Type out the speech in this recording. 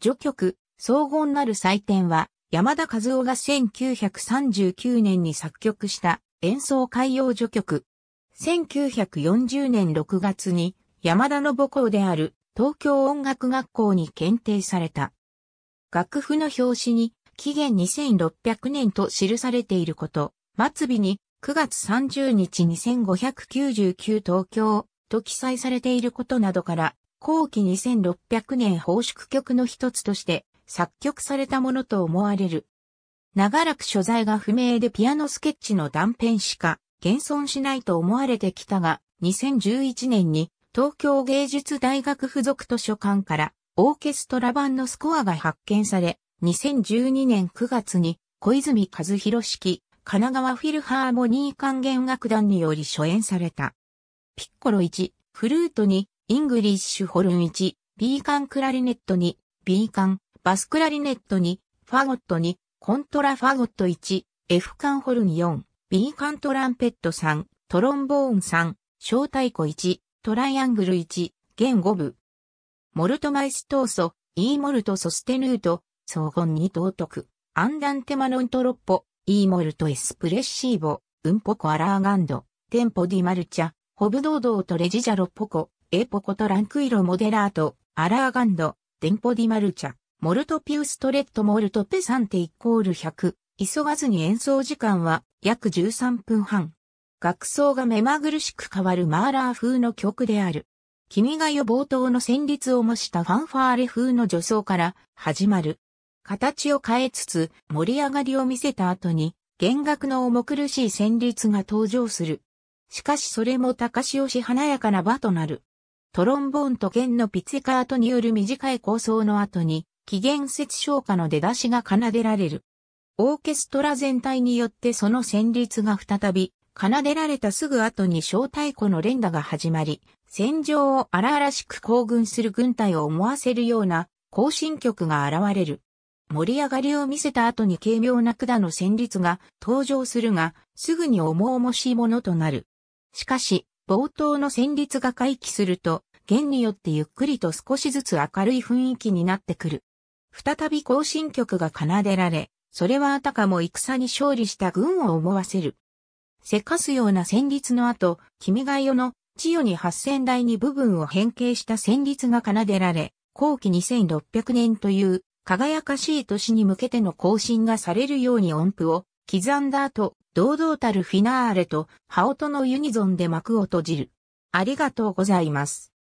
序曲、荘厳なる祭典は、山田和夫が1939年に作曲した演奏海洋序曲。1940年6月に山田の母校である東京音楽学校に検定された。楽譜の表紙に紀元2600年と記されていること、末尾に9月30日2599東京と記載されていることなどから後期2600年放祝曲の一つとして作曲されたものと思われる。長らく所在が不明でピアノスケッチの断片しか現存しないと思われてきたが、2011年に東京芸術大学附属図書館からオーケストラ版のスコアが発見され、2012年9月に小泉和弘式神奈川フィルハーモニー管弦楽団により初演された。ピッコロ1、フルート2、イングリッシュホルン1、ビーカンクラリネット2、ビーカン、バスクラリネット2、ファゴット2、コントラファゴット1、F カンホルン4、ビーカントランペット3、トロンボーン3、小太鼓1、トライアングル1、弦5部。モルトマイストーソ、イーモルトソステヌート、荘厳に道徳、アンダンテマノントロッポ、イーモルトエスプレッシーボ、ウンポコアラーガンド、テンポディマルチャ、ホブドードーとレジジャロッポコ、エポコトランクイロモデラート、アラーガンド、デンポディマルチャ、モルトピウストレットモルトペサンテイコール100。急がずに演奏時間は約13分半。楽奏が目まぐるしく変わるマーラー風の曲である。君が予冒頭の旋律を模したファンファーレ風の助走から始まる。形を変えつつ盛り上がりを見せた後に弦楽の重苦しい旋律が登場する。しかしそれも高潮し華やかな場となる。トロンボーンと弦のピッツェカートによる短い構想の後に、起源節唱歌の出だしが奏でられる。オーケストラ全体によってその旋律が再び、奏でられたすぐ後に小太鼓の連打が始まり、戦場を荒々しく行軍する軍隊を思わせるような行進曲が現れる。盛り上がりを見せた後に軽妙な管の旋律が登場するが、すぐに重々しいものとなる。しかし、冒頭の旋律が回帰すると、弦によってゆっくりと少しずつ明るい雰囲気になってくる。再び行進曲が奏でられ、それはあたかも戦に勝利した軍を思わせる。せかすような旋律の後、君が代の千代に八千台に部分を変形した旋律が奏でられ、後期2600年という輝かしい年に向けての更新がされるように音符を刻んだ後、堂々たるフィナーレと、ハオのユニゾンで幕を閉じる。ありがとうございます。